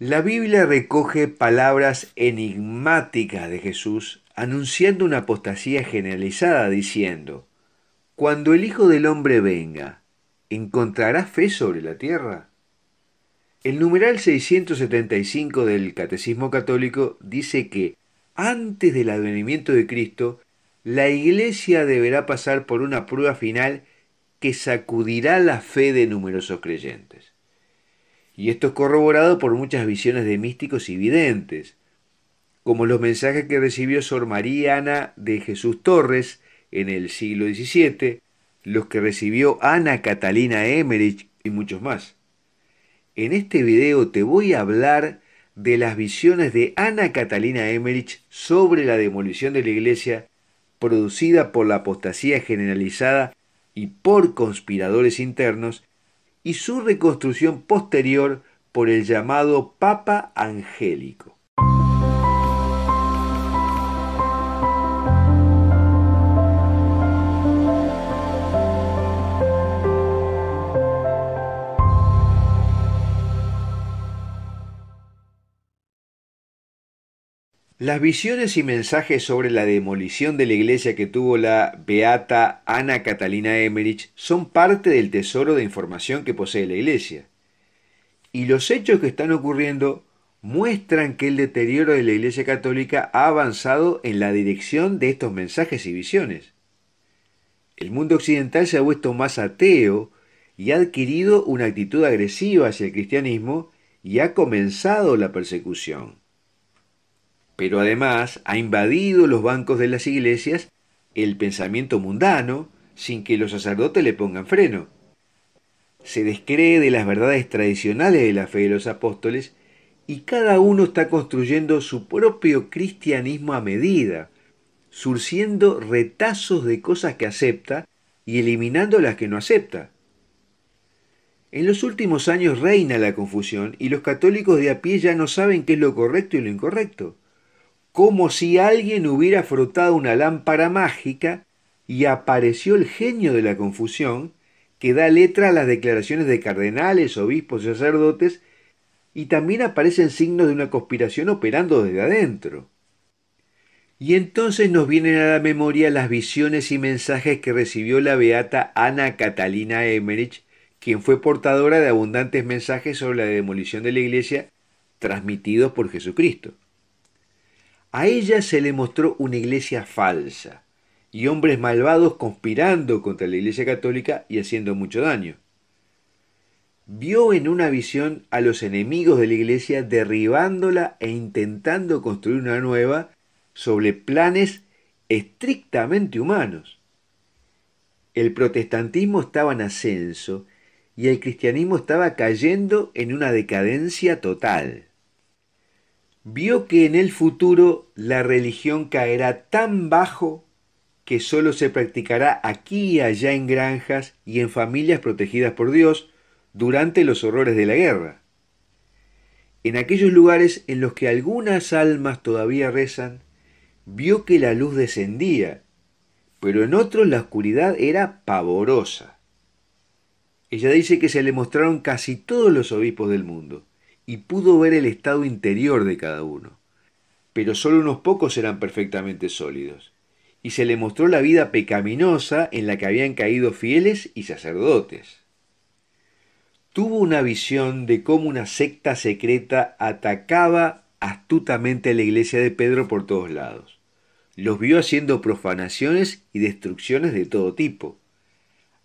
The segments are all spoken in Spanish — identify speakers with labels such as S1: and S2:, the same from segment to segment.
S1: La Biblia recoge palabras enigmáticas de Jesús anunciando una apostasía generalizada diciendo, Cuando el Hijo del Hombre venga, ¿encontrará fe sobre la tierra? El numeral 675 del Catecismo Católico dice que antes del advenimiento de Cristo, la Iglesia deberá pasar por una prueba final que sacudirá la fe de numerosos creyentes y esto es corroborado por muchas visiones de místicos y videntes, como los mensajes que recibió Sor María Ana de Jesús Torres en el siglo XVII, los que recibió Ana Catalina Emmerich y muchos más. En este video te voy a hablar de las visiones de Ana Catalina Emmerich sobre la demolición de la iglesia producida por la apostasía generalizada y por conspiradores internos y su reconstrucción posterior por el llamado Papa Angélico. Las visiones y mensajes sobre la demolición de la iglesia que tuvo la beata Ana Catalina Emmerich son parte del tesoro de información que posee la iglesia. Y los hechos que están ocurriendo muestran que el deterioro de la iglesia católica ha avanzado en la dirección de estos mensajes y visiones. El mundo occidental se ha vuelto más ateo y ha adquirido una actitud agresiva hacia el cristianismo y ha comenzado la persecución pero además ha invadido los bancos de las iglesias el pensamiento mundano sin que los sacerdotes le pongan freno. Se descree de las verdades tradicionales de la fe de los apóstoles y cada uno está construyendo su propio cristianismo a medida, surciendo retazos de cosas que acepta y eliminando las que no acepta. En los últimos años reina la confusión y los católicos de a pie ya no saben qué es lo correcto y lo incorrecto como si alguien hubiera frotado una lámpara mágica y apareció el genio de la confusión que da letra a las declaraciones de cardenales, obispos, y sacerdotes, y también aparecen signos de una conspiración operando desde adentro. Y entonces nos vienen a la memoria las visiones y mensajes que recibió la beata Ana Catalina Emmerich, quien fue portadora de abundantes mensajes sobre la demolición de la iglesia transmitidos por Jesucristo. A ella se le mostró una iglesia falsa y hombres malvados conspirando contra la iglesia católica y haciendo mucho daño. Vio en una visión a los enemigos de la iglesia derribándola e intentando construir una nueva sobre planes estrictamente humanos. El protestantismo estaba en ascenso y el cristianismo estaba cayendo en una decadencia total vio que en el futuro la religión caerá tan bajo que sólo se practicará aquí y allá en granjas y en familias protegidas por Dios durante los horrores de la guerra. En aquellos lugares en los que algunas almas todavía rezan, vio que la luz descendía, pero en otros la oscuridad era pavorosa. Ella dice que se le mostraron casi todos los obispos del mundo, y pudo ver el estado interior de cada uno. Pero solo unos pocos eran perfectamente sólidos, y se le mostró la vida pecaminosa en la que habían caído fieles y sacerdotes. Tuvo una visión de cómo una secta secreta atacaba astutamente a la iglesia de Pedro por todos lados. Los vio haciendo profanaciones y destrucciones de todo tipo.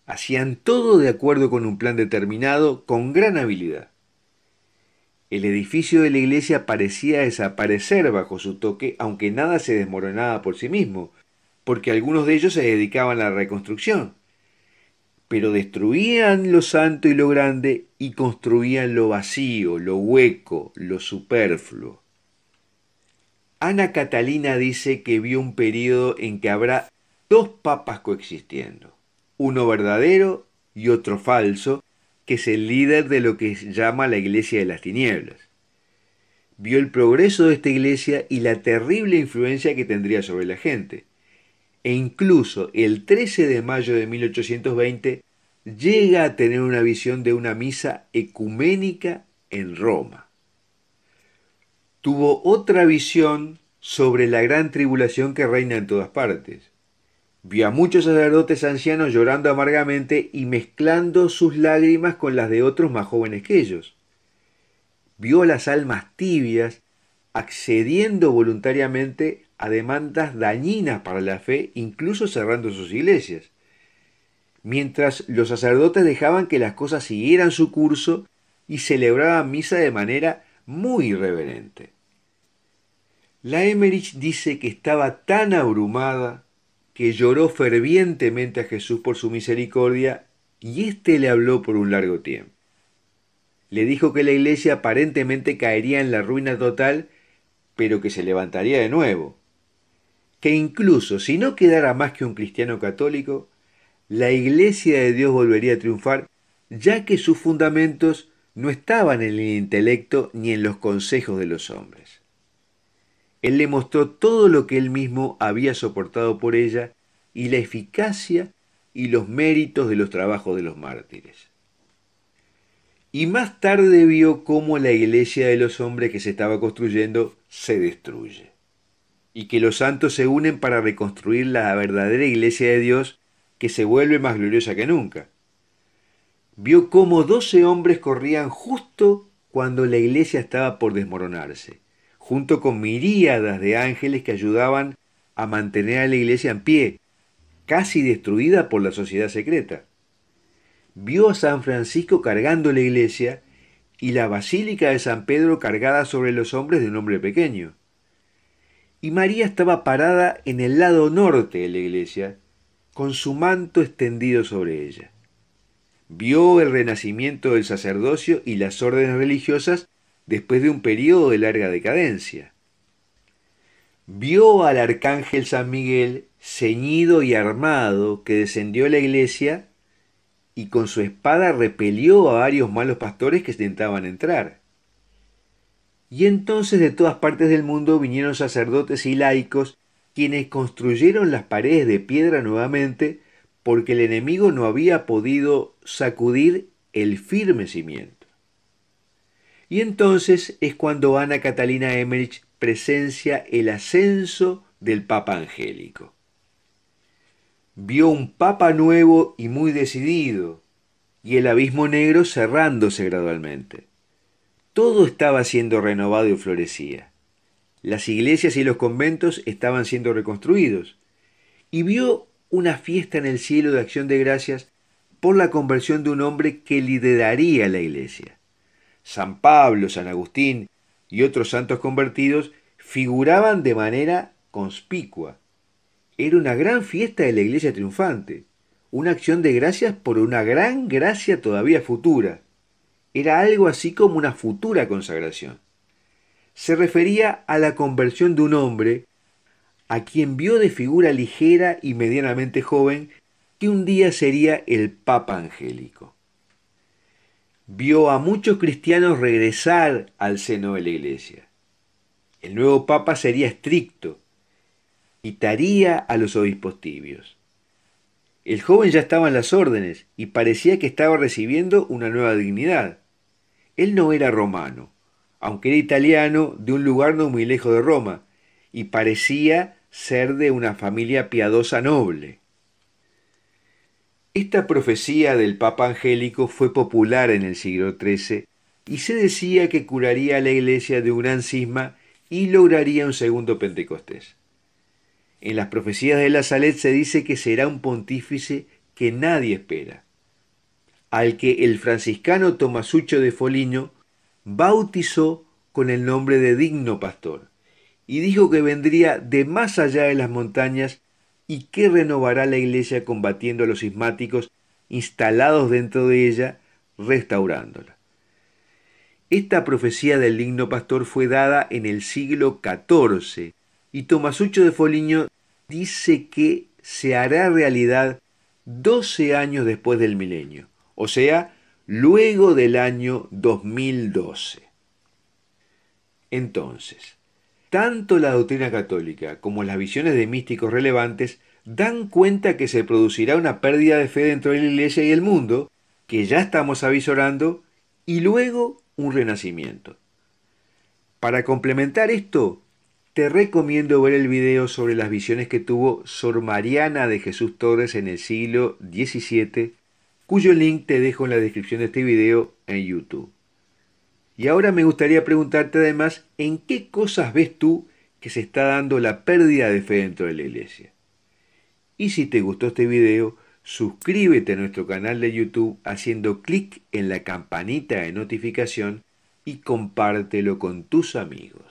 S1: Hacían todo de acuerdo con un plan determinado con gran habilidad. El edificio de la iglesia parecía desaparecer bajo su toque, aunque nada se desmoronaba por sí mismo, porque algunos de ellos se dedicaban a la reconstrucción. Pero destruían lo santo y lo grande y construían lo vacío, lo hueco, lo superfluo. Ana Catalina dice que vio un periodo en que habrá dos papas coexistiendo, uno verdadero y otro falso, que es el líder de lo que se llama la Iglesia de las Tinieblas. Vio el progreso de esta iglesia y la terrible influencia que tendría sobre la gente. E incluso el 13 de mayo de 1820 llega a tener una visión de una misa ecuménica en Roma. Tuvo otra visión sobre la gran tribulación que reina en todas partes Vio a muchos sacerdotes ancianos llorando amargamente y mezclando sus lágrimas con las de otros más jóvenes que ellos. Vio las almas tibias accediendo voluntariamente a demandas dañinas para la fe, incluso cerrando sus iglesias. Mientras los sacerdotes dejaban que las cosas siguieran su curso y celebraban misa de manera muy irreverente. La Emmerich dice que estaba tan abrumada que lloró fervientemente a Jesús por su misericordia y éste le habló por un largo tiempo. Le dijo que la iglesia aparentemente caería en la ruina total, pero que se levantaría de nuevo. Que incluso si no quedara más que un cristiano católico, la iglesia de Dios volvería a triunfar, ya que sus fundamentos no estaban en el intelecto ni en los consejos de los hombres. Él le mostró todo lo que él mismo había soportado por ella y la eficacia y los méritos de los trabajos de los mártires. Y más tarde vio cómo la iglesia de los hombres que se estaba construyendo se destruye, y que los santos se unen para reconstruir la verdadera iglesia de Dios que se vuelve más gloriosa que nunca. Vio cómo doce hombres corrían justo cuando la iglesia estaba por desmoronarse junto con miríadas de ángeles que ayudaban a mantener a la iglesia en pie, casi destruida por la sociedad secreta. Vio a San Francisco cargando la iglesia y la basílica de San Pedro cargada sobre los hombres de un hombre pequeño. Y María estaba parada en el lado norte de la iglesia, con su manto extendido sobre ella. Vio el renacimiento del sacerdocio y las órdenes religiosas después de un periodo de larga decadencia. Vio al arcángel San Miguel ceñido y armado que descendió a la iglesia y con su espada repelió a varios malos pastores que intentaban entrar. Y entonces de todas partes del mundo vinieron sacerdotes y laicos quienes construyeron las paredes de piedra nuevamente porque el enemigo no había podido sacudir el firme cimiento. Y entonces es cuando Ana Catalina Emmerich presencia el ascenso del Papa Angélico. Vio un Papa nuevo y muy decidido, y el abismo negro cerrándose gradualmente. Todo estaba siendo renovado y florecía. Las iglesias y los conventos estaban siendo reconstruidos, y vio una fiesta en el cielo de acción de gracias por la conversión de un hombre que lideraría la iglesia. San Pablo, San Agustín y otros santos convertidos figuraban de manera conspicua. Era una gran fiesta de la iglesia triunfante, una acción de gracias por una gran gracia todavía futura. Era algo así como una futura consagración. Se refería a la conversión de un hombre a quien vio de figura ligera y medianamente joven que un día sería el Papa Angélico vio a muchos cristianos regresar al seno de la iglesia. El nuevo papa sería estricto, taría a los obispos tibios. El joven ya estaba en las órdenes y parecía que estaba recibiendo una nueva dignidad. Él no era romano, aunque era italiano de un lugar no muy lejos de Roma, y parecía ser de una familia piadosa noble. Esta profecía del Papa Angélico fue popular en el siglo XIII y se decía que curaría a la Iglesia de un gran cisma y lograría un segundo Pentecostés. En las profecías de la Salet se dice que será un pontífice que nadie espera, al que el franciscano Tomasucho de Foligno bautizó con el nombre de digno pastor, y dijo que vendría de más allá de las montañas y que renovará la iglesia combatiendo a los sismáticos instalados dentro de ella, restaurándola. Esta profecía del digno pastor fue dada en el siglo XIV y Tomasucho de Foligno dice que se hará realidad 12 años después del milenio, o sea, luego del año 2012. Entonces, tanto la doctrina católica como las visiones de místicos relevantes dan cuenta que se producirá una pérdida de fe dentro de la Iglesia y el mundo, que ya estamos avisorando, y luego un renacimiento. Para complementar esto, te recomiendo ver el video sobre las visiones que tuvo Sor Mariana de Jesús Torres en el siglo XVII, cuyo link te dejo en la descripción de este video en YouTube. Y ahora me gustaría preguntarte además, ¿en qué cosas ves tú que se está dando la pérdida de fe dentro de la iglesia? Y si te gustó este video, suscríbete a nuestro canal de YouTube haciendo clic en la campanita de notificación y compártelo con tus amigos.